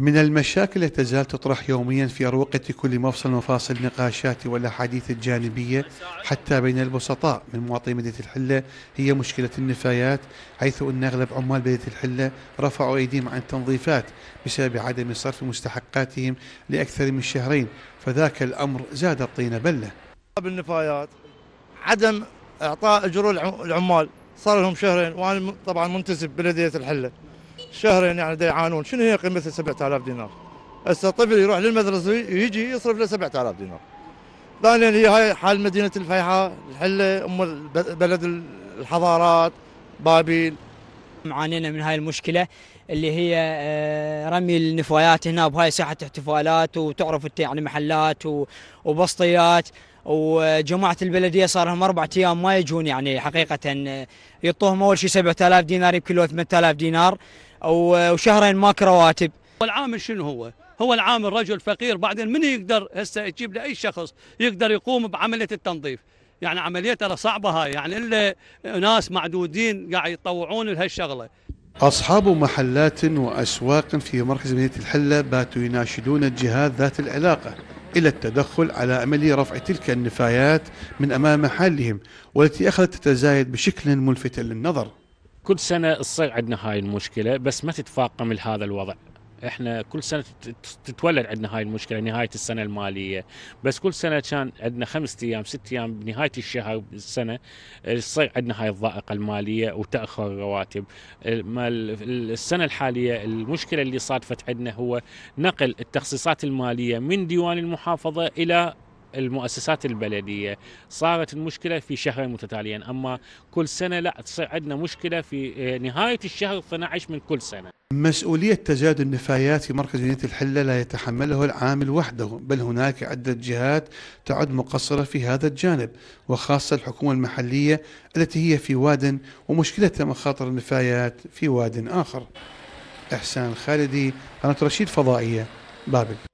من المشاكل التي تزال تطرح يوميا في أروقة كل مفصل مفاصل النقاشات والأحاديث الجانبية حتى بين البسطاء من مواطني مدينة الحلة هي مشكلة النفايات حيث أن أغلب عمال مدينة الحلة رفعوا أيديهم عن تنظيفات بسبب عدم صرف مستحقاتهم لأكثر من شهرين فذاك الأمر زاد الطين بلة بالنفايات عدم إعطاء أجور العمال صار لهم شهرين وأنا طبعا منتسب بلدية الحلة شهرين يعني يعانون شنو هي قيمه 7000 دينار هسه طفل يروح للمدرسه ويجي يصرف له 7000 دينار ثانيا هي هاي حال مدينه الفيحاء الحله ام بلد الحضارات بابل معانينا من هاي المشكله اللي هي آه، رمي النفايات هنا بهاي ساحه احتفالات وتعرف انت يعني محلات وبسطيات وجماعه البلديه صار لهم اربع ايام ما يجون يعني حقيقه آه، يعطوهم اول شيء 7000 دينار يمكن 8000 دينار وشهرين ماكو رواتب. والعامل شنو هو؟ هو العامل رجل فقير بعدين من يقدر هسه تجيب له اي شخص يقدر يقوم بعمليه التنظيف؟ يعني عمليه ترى صعبه هاي يعني الا ناس معدودين قاعد يتطوعون لهالشغله أصحاب محلات وأسواق في مركز مدينة الحلة باتوا يناشدون الجهات ذات العلاقة إلى التدخل على أمل رفع تلك النفايات من أمام محلهم والتي أخذت تتزايد بشكل ملفت للنظر كل سنة تصير عندنا هاي المشكلة بس ما تتفاقم لهذا الوضع احنا كل سنه تتولد عندنا هاي المشكله نهايه السنه الماليه بس كل سنه كان عندنا خمسة ايام ست ايام بنهايه الشهر السنه تصير آه، عندنا هاي الضائقه الماليه وتاخر الرواتب السنه الحاليه المشكله اللي صادفت عندنا هو نقل التخصيصات الماليه من ديوان المحافظه الى المؤسسات البلديه صارت المشكله في شهرين متتاليين اما كل سنه لا تصير عندنا مشكله في آه، نهايه الشهر 12 من كل سنه مسؤولية تجاد النفايات في مركز مدينة الحلة لا يتحمله العامل وحده بل هناك عدة جهات تعد مقصرة في هذا الجانب وخاصة الحكومة المحلية التي هي في واد ومشكلة مخاطر النفايات في واد آخر إحسان خالدي قناة رشيد فضائية بابل